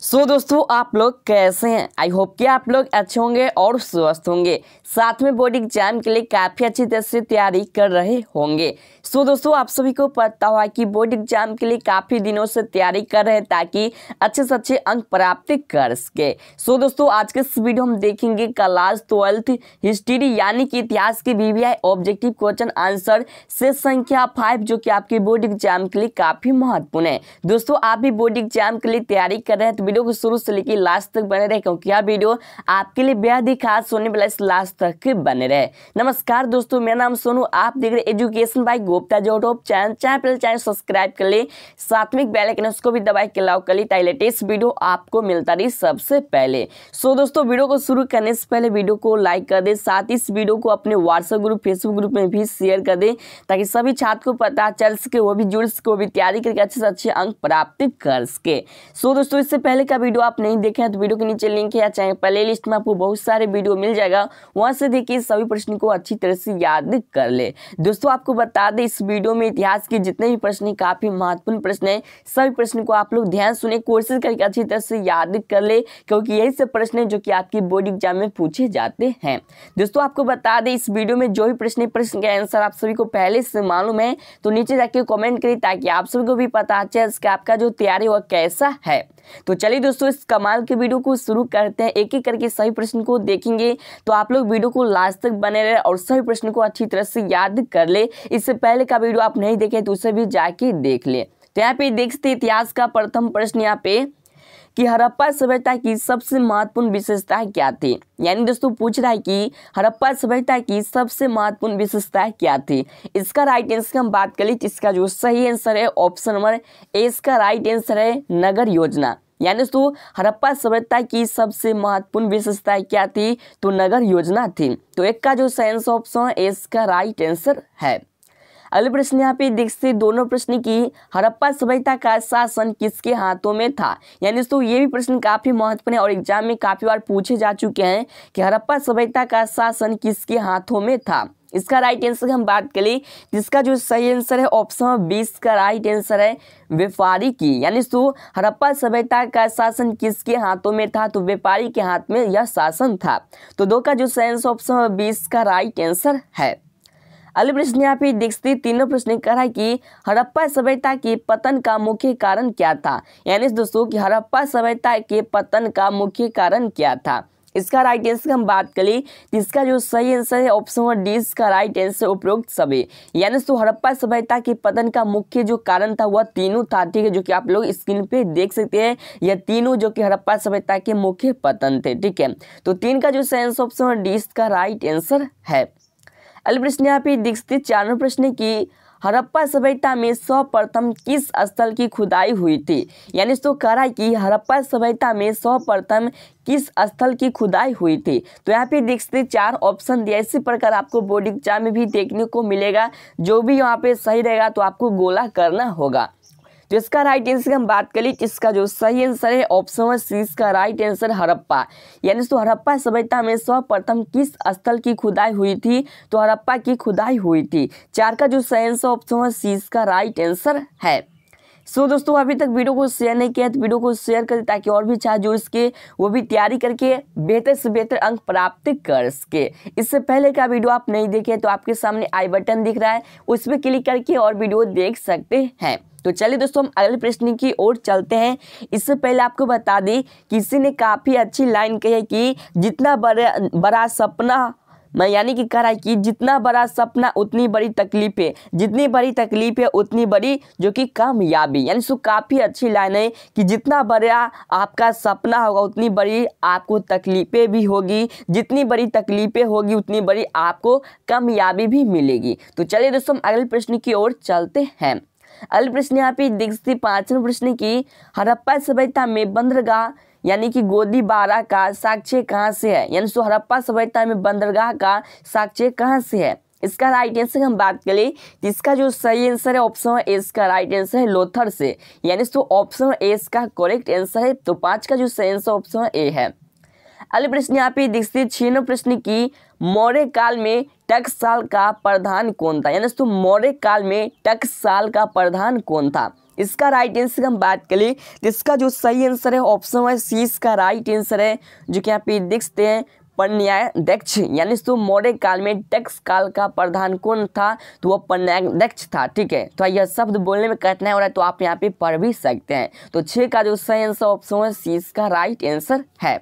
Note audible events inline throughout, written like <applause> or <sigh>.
सो so, दोस्तों आप लोग कैसे हैं आई होप कि आप लोग अच्छे होंगे और स्वस्थ होंगे साथ में बोर्ड एग्जाम के लिए काफ़ी अच्छी तरह से तैयारी कर रहे होंगे सो so, दोस्तों आप सभी को पता हुआ कि बोर्ड एग्जाम के लिए काफ़ी दिनों से तैयारी कर रहे हैं ताकि अच्छे से अच्छे अंक प्राप्त कर सके सो so, दोस्तों आज के इस वीडियो हम देखेंगे क्लास ट्वेल्थ हिस्ट्री यानी कि इतिहास की वी ऑब्जेक्टिव क्वेश्चन आंसर से संख्या फाइव जो कि आपके बोर्ड एग्जाम के लिए काफ़ी महत्वपूर्ण है दोस्तों आप भी बोर्ड एग्जाम के लिए तैयारी कर रहे हैं तो वीडियो को शुरू से लेकर लास्ट तक बने रहे क्योंकि यह वीडियो आपके लिए बेहद ही खास सोने वाला इस लास्ट तक बने रहे नमस्कार दोस्तों मेरा नाम सोनू आप देख रहे एजुकेशन बाई गोप्ता जो टॉप चैनल चैनल पहले चैनल सब्सक्राइब कर ले साथ में बेल उसको भी दबाई के लाओ कर ली ताकि लेटेस्ट वीडियो आपको मिलता रही सबसे पहले सो दोस्तों वीडियो को शुरू करने से पहले वीडियो को लाइक कर दे साथ इस वीडियो को अपने व्हाट्सएप ग्रुप फेसबुक ग्रुप में भी शेयर कर दे ताकि सभी छात्र को पता चल सके वो भी जुड़ सके वो भी तैयारी करके अच्छे से अच्छे अंक प्राप्त कर सके सो दोस्तों इससे पहले पहले का वीडियो आप नहीं देखे हैं तो वीडियो के नीचे लिंक है या चाहे प्ले लिस्ट में आपको बहुत सारे वीडियो मिल जाएगा वहां से देखिए सभी प्रश्न को अच्छी तरह से याद कर ले दोस्तों आपको बता दें इस वीडियो में इतिहास के जितने भी प्रश्न काफ़ी महत्वपूर्ण प्रश्न है सभी प्रश्न को आप लोग ध्यान सुने कोशिश करके अच्छी तरह से याद कर ले क्योंकि यही सब प्रश्न है जो कि आपकी बोर्ड एग्जाम में पूछे जाते हैं दोस्तों आपको बता दें इस वीडियो में जो भी प्रश्न प्रश्न का आंसर आप सभी को पहले से मालूम है तो नीचे जाके कॉमेंट करिए ताकि आप सभी को भी पता चले इसका आपका जो तैयारी वह कैसा है तो चलिए चलिए दोस्तों इस कमाल के वीडियो को शुरू करते हैं एक एक करके सही प्रश्न को देखेंगे तो आप लोग वीडियो को लास्ट तक बने रहे और सभी प्रश्न को अच्छी तरह से याद कर ले इससे पहले का वीडियो आप नहीं देखे तो उसे भी जाके देख ले तो यहाँ पे देख सकते इतिहास का प्रथम प्रश्न यहाँ पे कि हड़प्पा सभ्यता की सबसे महत्वपूर्ण विशेषता क्या थी यानी दोस्तों पूछ रहा है कि हड़प्पा सभ्यता की सबसे महत्वपूर्ण विशेषता क्या थी इसका राइट आंसर हम बात कर ली इसका जो सही आंसर है ऑप्शन नंबर ए इसका राइट आंसर है नगर योजना यानी दोस्तों हड़प्पा सभ्यता की सबसे महत्वपूर्ण विशेषता क्या थी तो नगर योजना थी तो एक का जो साइंस ऑप्शन है इसका राइट आंसर है अगले प्रश्न यहाँ पे देखते दोनों प्रश्न की हड़प्पा सभ्यता का शासन किसके हाथों में था यानी दोस्तों ये भी प्रश्न काफ़ी महत्वपूर्ण है और एग्जाम में काफ़ी बार पूछे जा चुके हैं कि हड़प्पा सभ्यता का शासन किसके हाथों में था इसका राइट आंसर की हम बात करें जिसका जो सही आंसर है ऑप्शन बी इसका राइट आंसर है व्यापारी की यानी सो हड़प्पा सभ्यता का शासन किसके हाथों में था तो व्यापारी के हाथ में यह शासन था तो दो का जो सही आंसर ऑप्शन बी इसका राइट आंसर है अगले प्रश्न यहाँ पे देखते तीनों प्रश्न कह रहा है कि हड़प्पा सभ्यता के पतन का मुख्य कारण क्या था यानी दोस्तों कि हड़प्पा सभ्यता के पतन का मुख्य कारण क्या था इसका राइट आंसर हम बात करें इसका जो सही आंसर है ऑप्शन नंबर डी इसका राइट आंसर उपरोक्त सभी यानी दोस्तों तो हड़प्पा सभ्यता के पतन का मुख्य जो कारण था वह तीनों था ठीक है जो कि आप लोग स्क्रीन पे देख सकते हैं यह तीनों जो कि हड़प्पा सभ्यता के मुख्य पतन थे ठीक है तो तीन का जो सही आंसर ऑप्शन नंबर डी इसका राइट आंसर है अगले प्रश्न यहाँ पे दीक्षित चारों प्रश्न की हड़प्पा सभ्यता में सर्वप्रथम किस स्थल की खुदाई हुई थी यानी तो कह रहा है कि हड़प्पा सभ्यता में सर्वप्रथम किस स्थल की खुदाई हुई थी तो यहाँ पे देख सकते चार ऑप्शन दिया इसी प्रकार आपको बोर्ड एग्जाम में भी देखने को मिलेगा जो भी यहाँ पे सही रहेगा तो आपको गोला करना होगा तो इसका राइट आंसर की हम बात करें तो इसका जो सही आंसर है ऑप्शन नंबर सी इसका राइट आंसर हड़प्पा यानी तो हड़प्पा सभ्यता में सर्वप्रथम किस स्थल की खुदाई हुई थी तो हड़प्पा की खुदाई हुई थी चार का जो सही आंसर ऑप्शन नंबर सी इसका राइट आंसर है सो so, दोस्तों अभी तक वीडियो को शेयर नहीं किया तो वीडियो को शेयर करें ताकि और भी चाहे जो इसके वो भी तैयारी करके बेहतर से बेहतर अंक प्राप्त कर सके इससे पहले का वीडियो आप नहीं देखे तो आपके सामने आई बटन दिख रहा है उस पर क्लिक करके और वीडियो देख सकते हैं तो चलिए दोस्तों हम अगले प्रश्न की ओर चलते हैं इससे पहले आपको बता दें किसी ने काफ़ी अच्छी लाइन कही है कि जितना बड़ा बड़ा सपना मैं यानी कि कह रहा है कि जितना बड़ा सपना उतनी बड़ी तकलीफ है जितनी बड़ी तकलीफ है उतनी बड़ी जो कि कामयाबी यानी सो काफ़ी अच्छी लाइन है कि जितना बड़ा आपका सपना होगा उतनी बड़ी आपको तकलीफ़ें भी होगी जितनी बड़ी तकलीफ़ें होगी उतनी बड़ी आपको कामयाबी भी मिलेगी तो चलिए दोस्तों हम अगले प्रश्न की ओर चलते हैं अगले प्रश्न यहाँ पे देख सकते पांचवें प्रश्न की हड़प्पा सभ्यता में बंदरगाह यानी कि गोदी बारा का साक्ष्य कहाँ से है यानी सो हड़प्पा सभ्यता में बंदरगाह का साक्ष्य कहाँ से है इसका राइट आंसर हम बात करें तो इसका जो सही आंसर है ऑप्शन ए इसका राइट आंसर है लोथर से यानी सो ऑप्शन ए इसका करेक्ट आंसर है तो पांच का जो सही आंसर ऑप्शन ए है अगले प्रश्न यहाँ पे दीक्षित छीनो प्रश्न की मौर्य काल में टकसाल का प्रधान कौन था यानी दोस्तों मौर्य काल में टकसाल का प्रधान कौन था इसका राइट आंसर हम बात करें तो इसका जो सही आंसर है ऑप्शन वन सी इसका राइट आंसर है जो कि यहाँ पे देख सकते हैं पर्यायध्यक्ष यानी तो मौर्य काल में टक्स काल का प्रधान कौन था तो वह पर्यायध्यक्ष था ठीक है तो यह शब्द बोलने में कठिनाई हो रहा है तो आप यहाँ पे पढ़ भी सकते हैं तो छः का जो सही आंसर ऑप्शन है सी इसका राइट आंसर है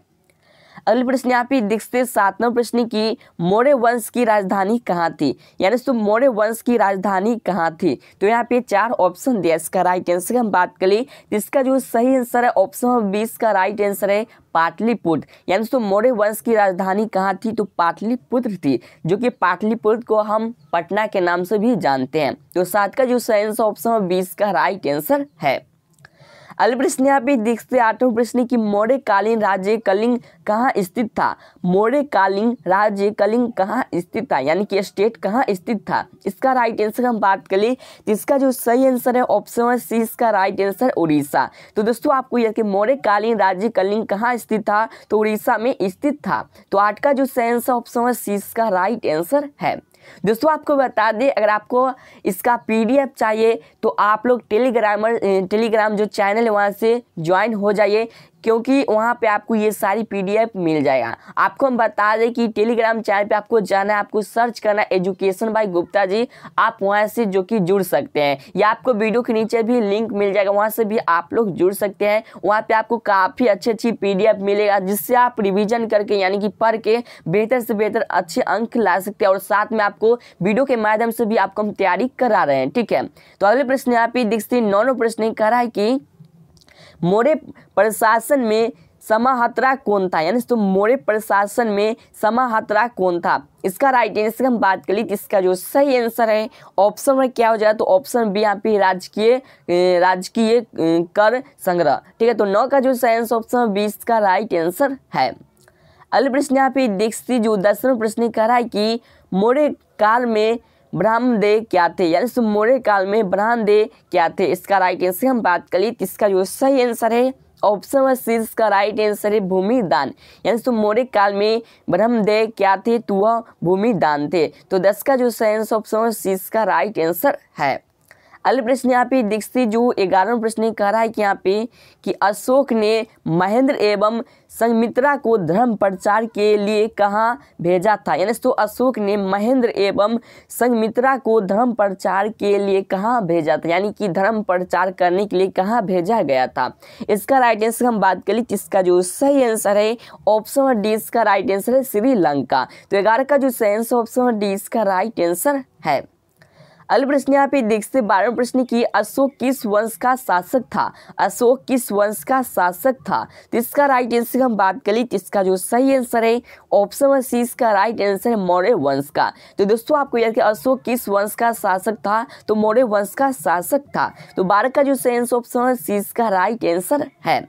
अगले प्रश्न यहाँ पे देखते सकते सातवें प्रश्न की मौर्य वंश की राजधानी कहाँ थी यानी दोस्तों मौर्य वंश की राजधानी कहाँ थी तो यहाँ पे चार ऑप्शन दिया इसका राइट आंसर की हम बात कर ली इसका जो सही आंसर है ऑप्शन बीस का राइट आंसर है पाटलिपुत्र यानी दोस्तों मौर्य वंश की राजधानी कहाँ थी तो पाटलिपुत्र थी जो कि पाटलिपुत्र को हम पटना के नाम से भी जानते हैं तो सात का जो सही आंसर ऑप्शन बीस का राइट आंसर है अल्ब्रिस्नी यहाँ पे देखते आठवें प्रश्न की मौर्यकालीन राज्य कलिंग कहाँ स्थित था मौर्यकालीन राज्य कलिंग कहाँ स्थित था यानी कि स्टेट कहाँ स्थित था इसका राइट आंसर हम बात कर ली जिसका जो सही आंसर है ऑप्शन वन सी इसका राइट आंसर उड़ीसा तो दोस्तों आपको यह कि मौर्यकालीन राज्य कलिंग कहाँ स्थित था तो उड़ीसा में स्थित था तो आठ का जो सही आंसर ऑप्शन सी इसका राइट आंसर है दोस्तों आपको बता दें अगर आपको इसका पीडीएफ चाहिए तो आप लोग टेलीग्रामर टेलीग्राम जो चैनल है वहाँ से ज्वाइन हो जाइए क्योंकि वहाँ पे आपको ये सारी पीडीएफ मिल जाएगा आपको हम बता दें कि टेलीग्राम चैनल पे आपको जाना है आपको सर्च करना एजुकेशन बाई गुप्ता जी आप वहाँ से जो कि जुड़ सकते हैं या आपको वीडियो के नीचे भी लिंक मिल जाएगा वहाँ से भी आप लोग जुड़ सकते हैं वहाँ पर आपको काफ़ी अच्छी अच्छी पी मिलेगा जिससे आप रिविजन करके यानी कि पढ़ के बेहतर से बेहतर अच्छे अंक ला सकते हैं और साथ में आपको वीडियो के माध्यम से भी आपको हम तैयारी करा रहे हैं ठीक है तो अगले प्रश्न यहाँ पे देखते हैं नौ प्रश्न कह रहा है कि मोरे प्रशासन में समाहतरा कौन था यानी तो मोरे प्रशासन में समाहतरा कौन था इसका राइट आंसर हम बात कर ली इसका जो सही आंसर है ऑप्शन में क्या हो जाए तो ऑप्शन बी यहाँ पे राजकीय राजकीय कर संग्रह ठीक है तो नौ का जो सही आंसर ऑप्शन बी इसका राइट आंसर है अगले प्रश्न यहाँ पे देखती जो दसवें प्रश्न कह रहा है कि मौर्य काल में ब्रह्मदेव क्या थे यानी सो मौर्य काल में ब्रह्मदेव क्या थे इसका राइट आंसर हम बात कर ली तो इसका जो सही आंसर है ऑप्शन नंबर सी इसका राइट आंसर है भूमि दान यानी सो मौर्य काल में ब्रह्मदे क्या थे तो वह भूमि दान थे तो दस का जो सही आंसर ऑप्शन नंबर सी इसका राइट आंसर है अगले प्रश्न यहाँ पे दीक्षित जो ग्यारहवें प्रश्न कह रहा है कि यहाँ पे कि अशोक ने महेंद्र एवं संगमित्रा को धर्म प्रचार के लिए कहाँ भेजा था यानी तो अशोक ने महेंद्र एवं संगमित्रा को धर्म प्रचार के लिए कहाँ भेजा था यानी कि धर्म प्रचार करने के लिए कहाँ भेजा गया था इसका राइट आंसर हम बात करें इसका जो सही आंसर है ऑप्शन डी इसका राइट आंसर है श्रीलंका तो ग्यारह का जो सही आंसर ऑप्शन डी इसका राइट आंसर है प्रश्न यहाँ पे देख बारहवें प्रश्न की अशोक किस वंश का शासक था अशोक किस वंश का शासक था तो इसका राइट आंसर हम बात करें इसका जो सही आंसर है ऑप्शन नंबर सी इसका राइट आंसर है मौर्य वंश का तो दोस्तों आपको याद कि अशोक किस वंश का शासक था तो मौर्य वंश का शासक था तो बारह का जो सही आंसर ऑप्शन सी इसका राइट आंसर है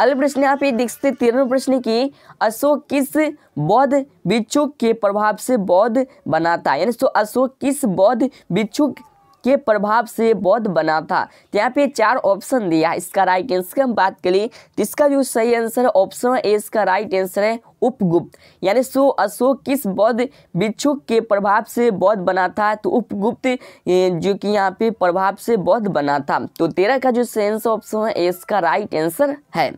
अगले प्रश्न यहाँ पे देख सकते तेरहवें प्रश्न की अशोक किस बौद्ध बिच्छू के प्रभाव से बौद्ध बना था यानी तो अशोक किस बौद्ध बिच्छू के प्रभाव से बौद्ध बना था तो यहाँ पे चार ऑप्शन दिया इसका राइट आंसर की हम बात करें तो इसका जो सही आंसर है ऑप्शन ए इसका राइट आंसर है उपगुप्त यानी सो अशोक किस बौद्ध बिच्छू के प्रभाव से बौद्ध बना था तो उपगुप्त जो कि यहाँ पे प्रभाव से बौद्ध बना था तो तेरह का जो सही आंसर ऑप्शन है इसका राइट आंसर है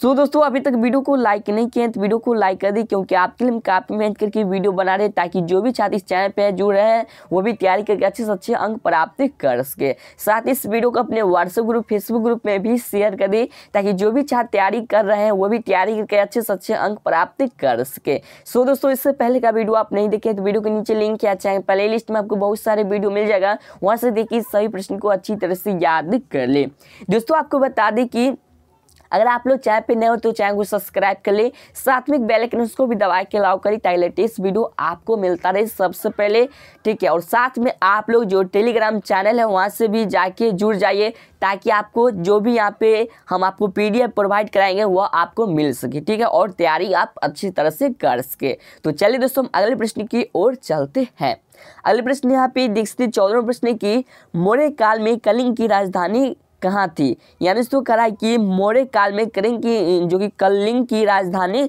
सो so, दोस्तों अभी तक वीडियो को लाइक नहीं किए तो वीडियो को लाइक कर दी क्योंकि आपके लिए हम काफ़ी मेहनत करके वीडियो बना रहे ताकि जो भी छात्र इस चैनल पर जुड़ रहे हैं वो भी तैयारी करके अच्छे से अच्छे अंक प्राप्त कर सके साथ इस वीडियो को अपने व्हाट्सएप ग्रुप फेसबुक ग्रुप में भी शेयर कर दी ताकि जो भी छात्र तैयारी कर रहे हैं वो भी तैयारी करके अच्छे से अच्छे अंक प्राप्त कर सके सो दोस्तों इससे पहले का वीडियो आप नहीं देखें तो वीडियो के नीचे लिंक या चैनल प्ले लिस्ट में आपको बहुत सारे वीडियो मिल जाएगा वहाँ से देखिए सभी प्रश्न को अच्छी तरह से याद कर ले दोस्तों आपको बता दें कि अगर आप लोग चाय पे नए हो तो चैनल को सब्सक्राइब कर ले साथ में बेल आइकन उसको भी दबा के लाओ करें ताकि लेटेस्ट वीडियो आपको मिलता रहे सबसे पहले ठीक है और साथ में आप लोग जो टेलीग्राम चैनल है वहाँ से भी जाके जुड़ जाइए ताकि आपको जो भी यहाँ पे हम आपको एफ प्रोवाइड कराएंगे वह आपको मिल सके ठीक है और तैयारी आप अच्छी तरह से कर सके तो चलिए दोस्तों हम अगले प्रश्न की ओर चलते हैं अगले प्रश्न यहाँ पे दीक्षित चौदह प्रश्न की मौर्य काल में कलिंग की राजधानी कहाँ थी यानी तो कह रहा है कि मौर्य काल में करें की जो कि कलिंग की राजधानी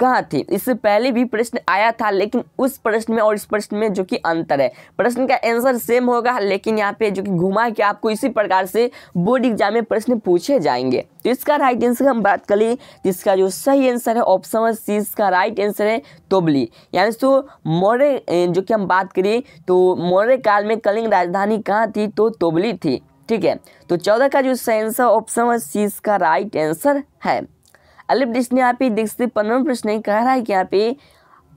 कहाँ थी इससे पहले भी प्रश्न आया था लेकिन उस प्रश्न में और इस प्रश्न में जो कि अंतर है प्रश्न का आंसर सेम होगा लेकिन यहाँ पे जो कि घुमा के आपको इसी प्रकार से बोर्ड एग्जाम में प्रश्न पूछे जाएंगे तो इसका राइट आंसर हम बात कर ली इसका जो सही आंसर है ऑप्शन सी इसका राइट आंसर है तोबली यानी तो मौर्य जो कि हम बात करें तो मौर्य काल में कलिंग राजधानी कहाँ थी तो तोबली थी ठीक है तो चौदह का जो सही ऑप्शन सी इसका राइट आंसर है अलिफ डिस्ने यहाँ पे देख सकते पंद्रह प्रश्न कह रहा है कि यहाँ पे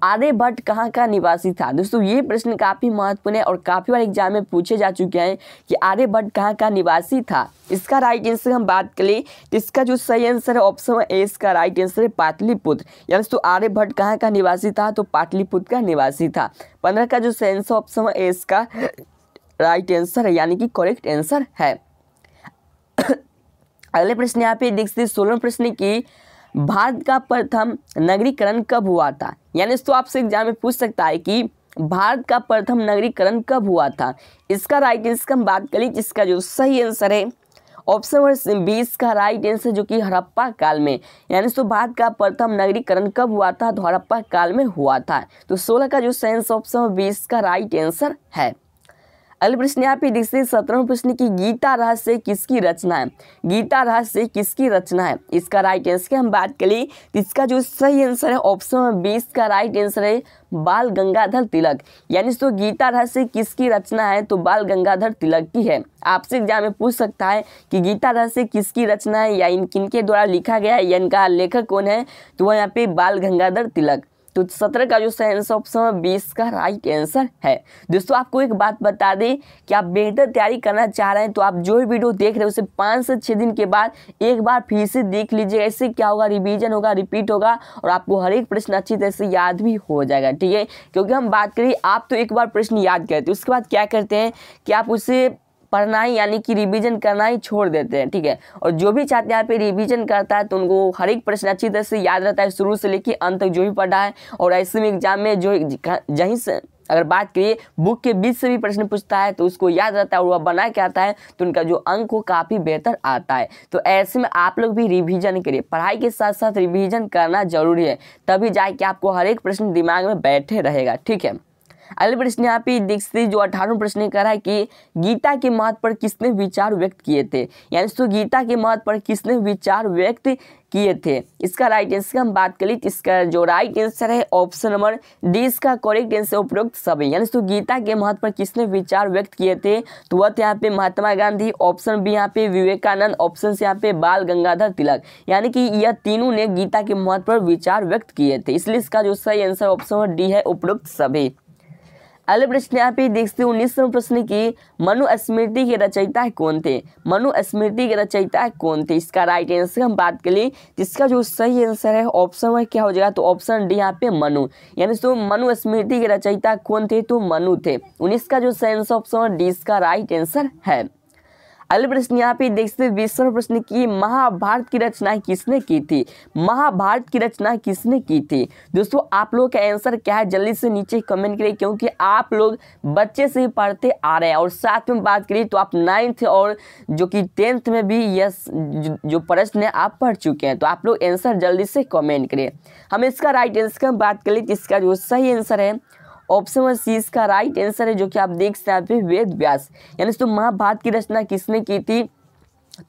आर्यभट्ट कहाँ का निवासी था दोस्तों ये प्रश्न काफ़ी महत्वपूर्ण है और काफ़ी बार एग्जाम में पूछे जा चुके हैं कि आर्यभट्ट कहाँ का निवासी था इसका राइट आंसर हम बात करें तो इसका जो सही आंसर है ऑप्शन है ए इसका राइट आंसर है पाटलिपुत्र या दोस्तों आर्यभट्ट कहाँ का निवासी था तो पाटलिपुत्र का निवासी था पंद्रह का जो सही आंसर ऑप्शन है ए इसका राइट आंसर है यानी कि करेक्ट आंसर है <coughs> अगले प्रश्न यहाँ पे देख सकते सोलह प्रश्न की भारत का प्रथम नगरीकरण कब हुआ था यानी तो आपसे एग्जाम में पूछ सकता है कि भारत का प्रथम नगरीकरण कब हुआ था इसका राइट आंसर हम बात करें जिसका जो सही आंसर है ऑप्शन नंबर बीस का राइट आंसर जो कि हड़प्पा काल में यानी तो भारत का प्रथम नगरीकरण कब हुआ था तो हड़प्पा काल में हुआ था तो सोलह का जो सही आंसर ऑप्शन बीस का राइट आंसर है अगले प्रश्न यहाँ पे देखते हैं सत्रह प्रश्न की गीता रहस्य किसकी रचना है गीता रहस्य किसकी रचना है इसका राइट आंसर की हम बात करें तो इसका जो सही आंसर है ऑप्शन बीस का राइट आंसर है बाल गंगाधर तिलक यानी तो गीता रहस्य किसकी रचना है तो बाल गंगाधर तिलक की है आपसे एग्जाम में पूछ सकता है कि गीता रहस्य किसकी रचना है या इन किनके द्वारा लिखा गया है या इनका लेखक कौन है तो वह यहाँ पे बाल गंगाधर तिलक तो सत्रह का जो सही आंसर ऑप्शन बीस का राइट आंसर है दोस्तों आपको एक बात बता दें कि आप बेहतर तैयारी करना चाह रहे हैं तो आप जो भी वीडियो देख रहे हैं उसे पाँच से छः दिन के बाद एक बार फिर से देख लीजिए ऐसे क्या होगा रिविजन होगा रिपीट होगा और आपको हर एक प्रश्न अच्छी तरह से याद भी हो जाएगा ठीक है क्योंकि हम बात करिए आप तो एक बार प्रश्न याद करते उसके बाद क्या करते हैं कि आप उसे पढ़ना ही यानी कि रिवीजन करना ही छोड़ देते हैं ठीक है और जो भी छात्र यहाँ पे रिवीजन करता है तो उनको हर एक प्रश्न अच्छी तरह से याद रहता है शुरू से लेकर अंत तक जो भी पढ़ा है और ऐसे में एग्जाम में जो जहीं से अगर बात करिए बुक के बीच से भी प्रश्न पूछता है तो उसको याद रहता है और वह बना के आता है तो उनका जो अंक हो काफ़ी बेहतर आता है तो ऐसे में आप लोग भी रिवीजन करिए पढ़ाई के साथ साथ रिवीजन करना जरूरी है तभी जाके आपको हर एक प्रश्न दिमाग में बैठे रहेगा ठीक है अगले प्रश्न यहाँ पे दीक्षित जो अठारहवें प्रश्न कह रहा है कि गीता के महत्व पर किसने विचार व्यक्त किए थे यानी तो गीता के महत्व पर किसने विचार व्यक्त किए थे इसका राइट आंसर हम बात कर ली इसका जो राइट आंसर है ऑप्शन नंबर डी इसका करेक्ट आंसर उपरोक्त सभी यानी तो गीता के महत्व पर किसने विचार व्यक्त किए थे तो वह थे यहाँ पे महात्मा गांधी ऑप्शन बी यहाँ पे विवेकानंद ऑप्शन से यहाँ पे बाल गंगाधर तिलक यानी कि यह तीनों ने गीता के महत्व पर विचार व्यक्त किए थे इसलिए इसका जो सही आंसर ऑप्शन डी है उपयुक्त सभी अगले प्रश्न यहाँ पे देखते हैं उन्नीस प्रश्न की मनुस्मृति के रचयिता कौन थे मनुस्मृति के रचयिता कौन थे इसका राइट आंसर हम बात कर लिए जिसका जो सही आंसर है ऑप्शन वन क्या हो जाएगा तो ऑप्शन डी यहाँ पे मनु यानी तो मनुस्मृति के रचयिता कौन थे तो मनु थे उन्नीस का जो सही आंसर ऑप्शन डी इसका राइट आंसर है अगले प्रश्न यहाँ पे देख सकते विश्व प्रश्न की महाभारत की रचना किसने की थी महाभारत की रचना किसने की थी दोस्तों आप लोगों का आंसर क्या है जल्दी से नीचे कमेंट करिए क्योंकि आप लोग बच्चे से ही पढ़ते आ रहे हैं और साथ में बात करिए तो आप नाइन्थ और जो कि टेंथ में भी यस जो प्रश्न है आप पढ़ चुके हैं तो आप लोग आंसर जल्दी से कमेंट करिए हम इसका राइट आंसर बात करिए तो इसका जो सही आंसर है ऑप्शन नंबर सी इसका राइट आंसर है जो कि आप देख सकते हैं यहाँ पे वेद व्यास यानी तो महाभारत की रचना किसने की थी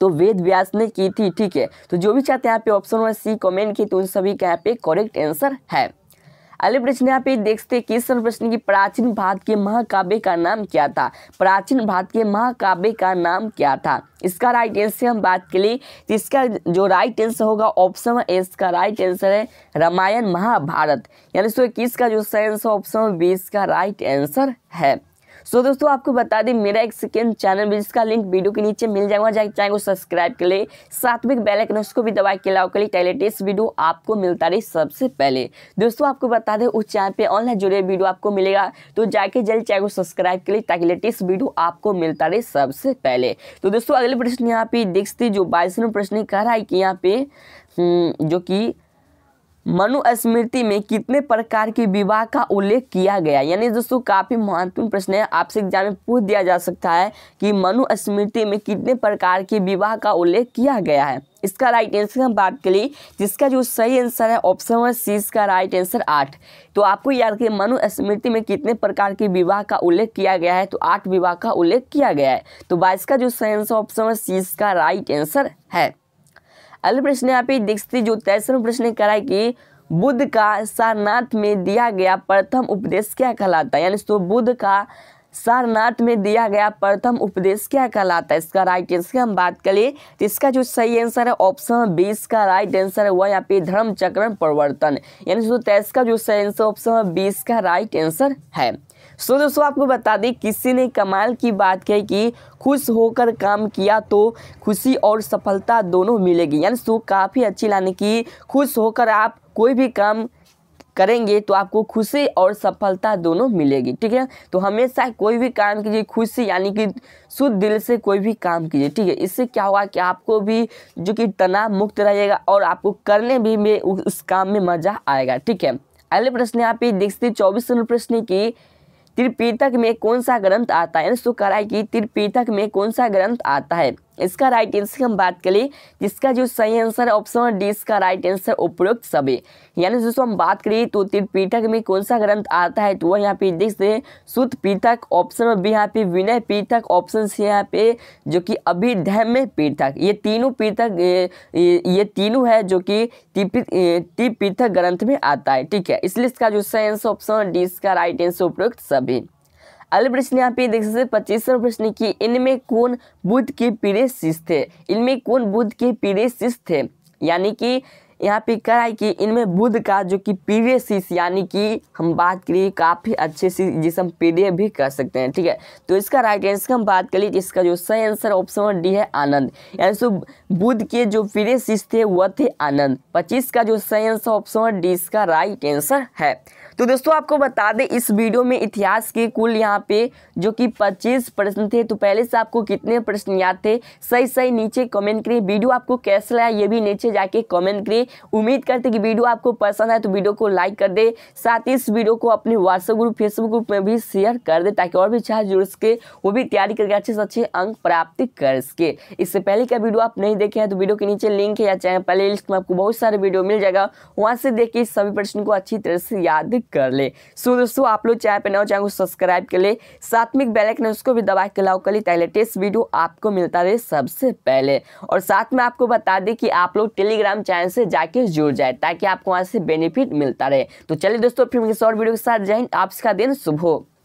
तो वेद व्यास ने की थी ठीक है तो जो भी चाहते हैं यहाँ पे ऑप्शन नंबर सी कमेंट की तो उन सभी का यहाँ पे करेक्ट आंसर है अगले प्रश्न यहाँ पे देखते हैं कि प्रश्न की प्राचीन भारत के महाकाव्य का नाम क्या था प्राचीन भारत के महाकाव्य का नाम क्या था इसका राइट आंसर हम बात के लिए इसका जो राइट आंसर होगा ऑप्शन ए इसका राइट आंसर है रामायण महाभारत यानी सो इक्कीस का जो सही आंसर ऑप्शन बी इसका राइट आंसर है सो दोस्तों आपको बता दें मेरा एक सेकेंड चैनल भी जिसका लिंक वीडियो के नीचे मिल जाएगा जाए चैनल को सब्सक्राइब कर ले साथ में बेलाइकन उसको भी दबाए के लाओ के लेटेस्ट वीडियो आपको मिलता रही सबसे पहले दोस्तों आपको बता दें उस चैनल पर ऑनलाइन जुड़े वीडियो आपको मिलेगा तो जाके जल्द चैनल को सब्सक्राइब कर ले ताकि लेटेस्ट वीडियो आपको मिलता रहे सबसे पहले तो दोस्तों अगले प्रश्न यहाँ पे देखते जो बाईसवें प्रश्न कह रहा है कि यहाँ पे हम्म, जो कि मनुस्मृति में कितने प्रकार के विवाह का उल्लेख किया गया यानी दोस्तों काफ़ी महत्वपूर्ण प्रश्न है आपसे एग्जाम में पूछ दिया जा सकता है कि मनुस्मृति में कितने प्रकार के विवाह का उल्लेख किया गया है इसका राइट आंसर हम बात करिए जिसका जो सही आंसर है ऑप्शन वन सी इसका राइट आंसर आठ तो आपको याद रखिए मनुस्मृति में कितने प्रकार के विवाह का उल्लेख किया गया है तो आठ विवाह का उल्लेख किया गया है तो बाईस का जो सही आंसर ऑप्शन वन सी इसका राइट आंसर है अगले प्रश्न यहाँ पे देख सकते जो तेसरवा प्रश्न कह रहा है कि बुद्ध का सारनाथ में दिया गया प्रथम उपदेश क्या कहलाता है यानी तो बुद्ध का सारनाथ में दिया गया प्रथम उपदेश क्या कहलाता है इसका राइट आंसर की हम बात करें तो इसका जो सही आंसर है ऑप्शन बी इसका राइट आंसर है वह यहाँ पे धर्म चक्रण परिवर्तन यानी तो तेईस का जो सही आंसर ऑप्शन बी इसका राइट आंसर है सो so, दोस्तों आपको बता दें किसी ने कमाल की बात कही कि खुश होकर काम किया तो खुशी और सफलता दोनों मिलेगी यानी सो काफ़ी अच्छी लाने की खुश होकर आप कोई भी काम करेंगे तो आपको खुशी और सफलता दोनों मिलेगी ठीक है तो हमेशा कोई भी काम कीजिए खुशी यानी कि शुद्ध दिल से कोई भी काम कीजिए ठीक है इससे क्या होगा कि आपको भी जो कि तनाव मुक्त रहेगा और आपको करने भी में उस काम में मज़ा आएगा ठीक है अगले प्रश्न यहाँ पे देखते चौबीस नंबर प्रश्न की त्रिपीठक में कौन सा ग्रंथ आता है यानी शुक्र की त्रिपीठक में कौन सा ग्रंथ आता है इसका राइट आंसर की हम बात करें जिसका जो सही आंसर ऑप्शन डी इसका राइट आंसर उपरोक्त सभी यानी दोस्तों हम बात करें तो त्रिपीठक में कौन सा ग्रंथ आता है तो वह यहाँ पे देख सकते हैं सुत पीठक ऑप्शन भी यहाँ पे विनय पीठक ऑप्शन से यहाँ पे जो कि अभिधम्य पीठक ये तीनों पीठक ये तीनों है जो कि त्रिपीठक ग्रंथ में आता है ठीक है इसलिए इसका जो सही आंसर ऑप्शन डी इसका राइट आंसर उपरोक्त सभी अगले प्रश्न यहाँ पे देख सकते पच्चीस प्रश्न की इनमें कौन बुद्ध के पीड़े शिष्य थे इनमें कौन बुद्ध के पीड़े शिष्य थे यानी कि यहाँ पे कह रहा है कि इनमें बुद्ध का जो कि पीडीए सीस यानी कि हम बात करिए काफ़ी अच्छे से जिसे हम पीडीए भी कर सकते हैं ठीक है तो इसका राइट आंसर की हम बात करिए इसका जो सही आंसर ऑप्शन डी है आनंद यानी सो बुद्ध के जो पीडीए सीस थे वह थे आनंद पच्चीस का जो सही आंसर ऑप्शन डी इसका राइट आंसर है तो दोस्तों आपको बता दें इस वीडियो में इतिहास के कुल यहाँ पे जो कि 25 प्रश्न थे तो पहले से आपको कितने प्रश्न याद थे सही सही नीचे कमेंट करिए वीडियो आपको कैसा लगा ये भी नीचे जाके कमेंट करिए उम्मीद करते कि वीडियो आपको पसंद आए तो वीडियो को लाइक कर दे साथ ही इस वीडियो को अपने व्हाट्सएप ग्रुप फेसबुक ग्रुप में भी शेयर कर दे ताकि और भी छात्र जुड़ सके वो भी तैयारी करके अच्छे से अच्छे अंक प्राप्त कर सके इससे पहले का वीडियो आप नहीं देखे हैं तो वीडियो के नीचे लिंक है या चैनल प्ले लिस्ट में आपको बहुत सारे वीडियो मिल जाएगा वहाँ से देख के सभी प्रश्न को अच्छी तरह से याद कर ले सो दोस्तों आप लोग चैनल पर नए चैनल को सब्सक्राइब कर ले साथ में बेलाइकन उसको भी दबा के लाओ कर ले ताकि लेटेस्ट वीडियो आपको मिलता रहे सबसे पहले और साथ में आपको बता दें कि आप लोग टेलीग्राम चैनल से जा जाके जुड़ जाए ताकि आपको वहाँ से बेनिफिट मिलता रहे तो चलिए दोस्तों फिर इस और वीडियो के साथ जय हिंद आपका दिन शुभ हो